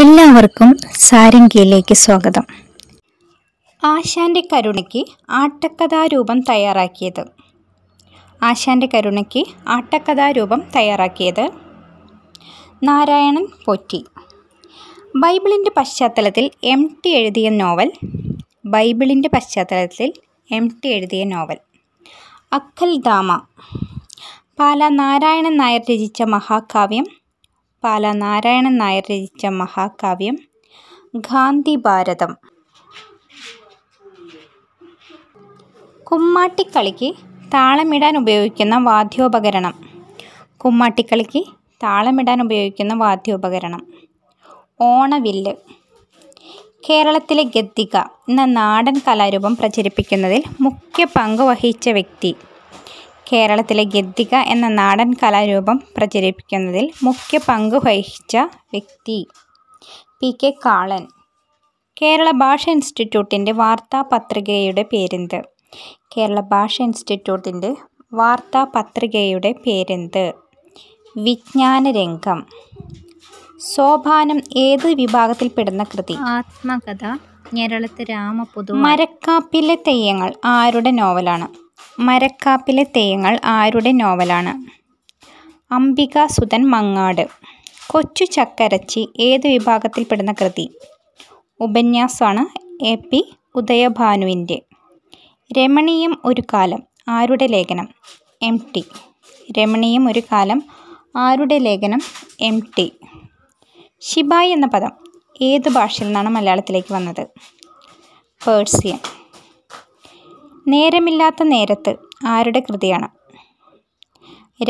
എല്ലാവർക്കും സാരംഗിയിലേക്ക് സ്വാഗതം ആശാന്റെ കരുണയ്ക്ക് ആട്ടക്കഥാരൂപം തയ്യാറാക്കിയത് ആശാന്റെ കരുണയ്ക്ക് ആട്ടക്കഥാരൂപം തയ്യാറാക്കിയത് നാരായണൻ പോറ്റി ബൈബിളിൻ്റെ പശ്ചാത്തലത്തിൽ എം ടി എഴുതിയ നോവൽ ബൈബിളിൻ്റെ പശ്ചാത്തലത്തിൽ എം ടി എഴുതിയ നോവൽ അക്കൽ ദാമ പാല നാരായണൻ നായർ രചിച്ച മഹാകാവ്യം പാല നാരായണൻ നായർ രചിച്ച മഹാകാവ്യം ഗാന്ധി ഭാരതം കുമ്മാട്ടിക്കളിക്ക് താളമിടാൻ ഉപയോഗിക്കുന്ന വാദ്യോപകരണം കുമ്മാട്ടിക്കളിക്ക് താളമിടാൻ ഉപയോഗിക്കുന്ന വാദ്യോപകരണം ഓണവില്ല് കേരളത്തിലെ ഗദ്ദിക എന്ന നാടൻ കലാരൂപം പ്രചരിപ്പിക്കുന്നതിൽ മുഖ്യ പങ്ക് വഹിച്ച വ്യക്തി കേരളത്തിലെ ഗദ്ദിക എന്ന നാടൻ കലാരൂപം പ്രചരിപ്പിക്കുന്നതിൽ മുഖ്യ പങ്ക് വഹിച്ച വ്യക്തി പി കെ കാളൻ കേരള ഭാഷ ഇൻസ്റ്റിറ്റ്യൂട്ടിൻ്റെ വാർത്താ പത്രികയുടെ പേരെന്ത് കേരള ഭാഷ ഇൻസ്റ്റിറ്റ്യൂട്ടിൻ്റെ വാർത്താ പത്രികയുടെ പേരെന്ത് വിജ്ഞാനരംഗം സോപാനം ഏത് വിഭാഗത്തിൽപ്പെടുന്ന കൃതി ആത്മകഥ ഞെരളത്ത് രാമപുതു മരക്കാപ്പിലെ തെയ്യങ്ങൾ ആരുടെ നോവലാണ് മരക്കാപ്പിലെ തെയ്യങ്ങൾ ആരുടെ നോവലാണ് അംബിക സുധൻ മങ്ങാട് കൊച്ചു ചക്കരച്ചി ഏത് വിഭാഗത്തിൽപ്പെടുന്ന കൃതി ഉപന്യാസമാണ് എ പി ഉദയഭാനുവിൻ്റെ രമണീയം ഒരു കാലം ആരുടെ ലേഖനം എം ടി രമണീയം ഒരു കാലം ആരുടെ ലേഖനം എം ടി ഷിബായ് എന്ന പദം ഏത് ഭാഷയിൽ നിന്നാണ് മലയാളത്തിലേക്ക് വന്നത് പേർസിയൻ നേരമില്ലാത്ത നേരത്ത് ആരുടെ കൃതിയാണ്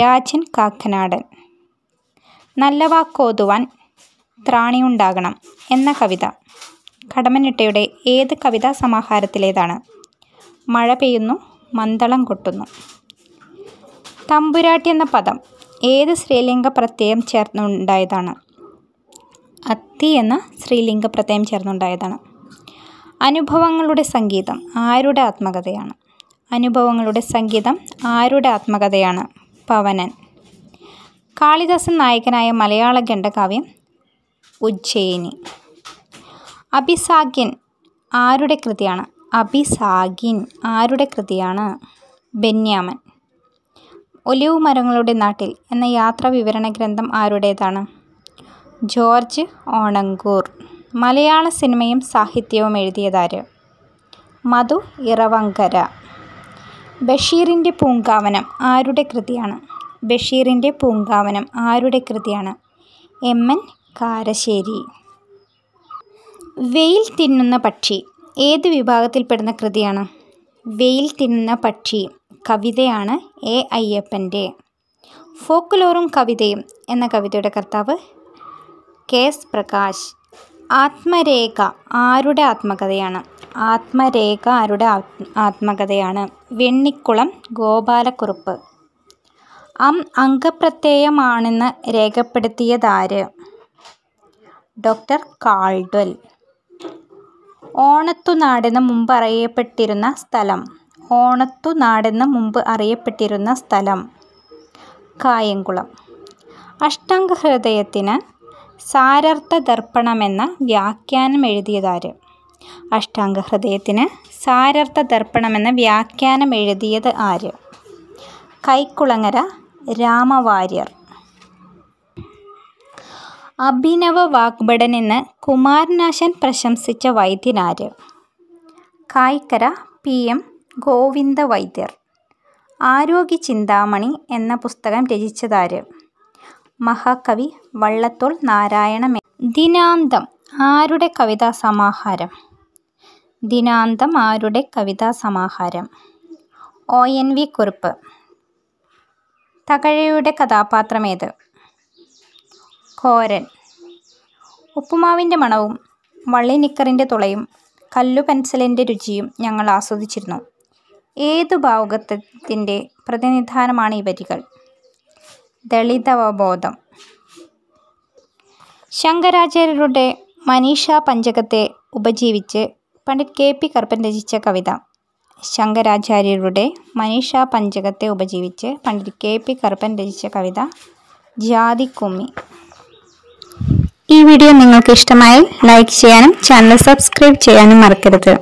രാജൻ കാക്കനാടൻ നല്ല വാക്കോതുവാൻ ത്രാണിയുണ്ടാകണം എന്ന കവിത കടമനിട്ടയുടെ ഏത് കവിതാ സമാഹാരത്തിലേതാണ് മഴ പെയ്യുന്നു മന്ദളം കൊട്ടുന്നു തമ്പുരാട്ടി എന്ന പദം ഏത് സ്ത്രീലിംഗ പ്രത്യയം ചേർന്നുണ്ടായതാണ് അത്തി എന്ന സ്ത്രീലിംഗ പ്രത്യയം ചേർന്നുണ്ടായതാണ് അനുഭവങ്ങളുടെ സംഗീതം ആരുടെ ആത്മകഥയാണ് അനുഭവങ്ങളുടെ സംഗീതം ആരുടെ ആത്മകഥയാണ് പവനൻ കാളിദാസൻ നായകനായ മലയാള ഖണ്ഡകാവ്യം ഉജ്ജയിനി അഭിസാഖ്യൻ ആരുടെ കൃതിയാണ് അഭിസാഖിൻ ആരുടെ കൃതിയാണ് ബെന്യാമൻ ഒലിവ് മരങ്ങളുടെ നാട്ടിൽ എന്ന യാത്രാ വിവരണ ഗ്രന്ഥം ആരുടേതാണ് ജോർജ് ഓണങ്കൂർ മലയാള സിനിമയും സാഹിത്യവും എഴുതിയതാര് മധു ഇറവങ്കര ബഷീറിൻ്റെ പൂങ്കാവനം ആരുടെ കൃതിയാണ് ബഷീറിൻ്റെ പൂങ്കാവനം ആരുടെ കൃതിയാണ് എം എൻ കാരശ്ശേരി വെയിൽ തിന്നുന്ന പക്ഷി ഏത് വിഭാഗത്തിൽപ്പെടുന്ന കൃതിയാണ് വെയിൽ തിന്നുന്ന പക്ഷി കവിതയാണ് എ അയ്യപ്പൻ്റെ ഫോക്കുലോറും കവിതയും എന്ന കവിതയുടെ കർത്താവ് കെ എസ് പ്രകാശ് ആത്മരേഖ ആരുടെ ആത്മകഥയാണ് ആത്മരേഖ ആരുടെ ആത്മകഥയാണ് വെണ്ണിക്കുളം ഗോപാലക്കുറുപ്പ് അം അംഗപ്രത്യയമാണെന്ന് രേഖപ്പെടുത്തിയതാര് ഡോക്ടർ കാൾഡ്വൽ ഓണത്തുനാടെന്ന് മുമ്പ് അറിയപ്പെട്ടിരുന്ന സ്ഥലം ഓണത്തുനാടെന്ന് മുമ്പ് അറിയപ്പെട്ടിരുന്ന സ്ഥലം കായംകുളം അഷ്ടാംഗഹൃദയത്തിന് സാരർത്ഥ ദർപ്പണമെന്ന വ്യാഖ്യാനം എഴുതിയതാര് അഷ്ടാംഗഹൃദയത്തിന് സാരർത്ഥ ദർപ്പണമെന്ന വ്യാഖ്യാനം എഴുതിയത് ആര് കൈക്കുളങ്ങര രാമവാര്യർ അഭിനവ വാഗ്ഭടനെന്ന് കുമാരനാശൻ പ്രശംസിച്ച വൈദ്യനാര് കായ്ക്കര പി എം ഗോവിന്ദ വൈദ്യർ ആരോഗ്യ ചിന്താമണി എന്ന പുസ്തകം രചിച്ചതാര് മഹാകവി വള്ളത്തോൾ നാരായണമേ ദിനാന്തം ആരുടെ കവിതാ സമാഹാരം ദിനാന്തം ആരുടെ കവിതാ സമാഹാരം ഒ എൻ വി കുറുപ്പ് തകഴയുടെ കഥാപാത്രമേത് കോരൻ ഉപ്പുമാവിൻ്റെ മണവും വള്ളിനിക്കറിൻ്റെ തുളയും കല്ലു പെൻസിലിൻ്റെ രുചിയും ഞങ്ങൾ ആസ്വദിച്ചിരുന്നു ഏതു ഭാവുകത്വത്തിൻ്റെ പ്രതിനിധാനമാണ് ഈ വരികൾ ദളിതവബോധം ശങ്കരാചാര്യരുടെ മനീഷ പഞ്ചകത്തെ ഉപജീവിച്ച് പണ്ഡിറ്റ് കെ പി കറുപ്പൻ രചിച്ച കവിത ശങ്കരാചാര്യരുടെ മനീഷ പഞ്ചകത്തെ ഉപജീവിച്ച് പണ്ഡിറ്റ് കെ പി കറുപ്പൻ രചിച്ച കവിത ജാതിക്കുമ്മി ഈ വീഡിയോ നിങ്ങൾക്ക് ഇഷ്ടമായി ലൈക്ക് ചെയ്യാനും ചാനൽ സബ്സ്ക്രൈബ് ചെയ്യാനും മറക്കരുത്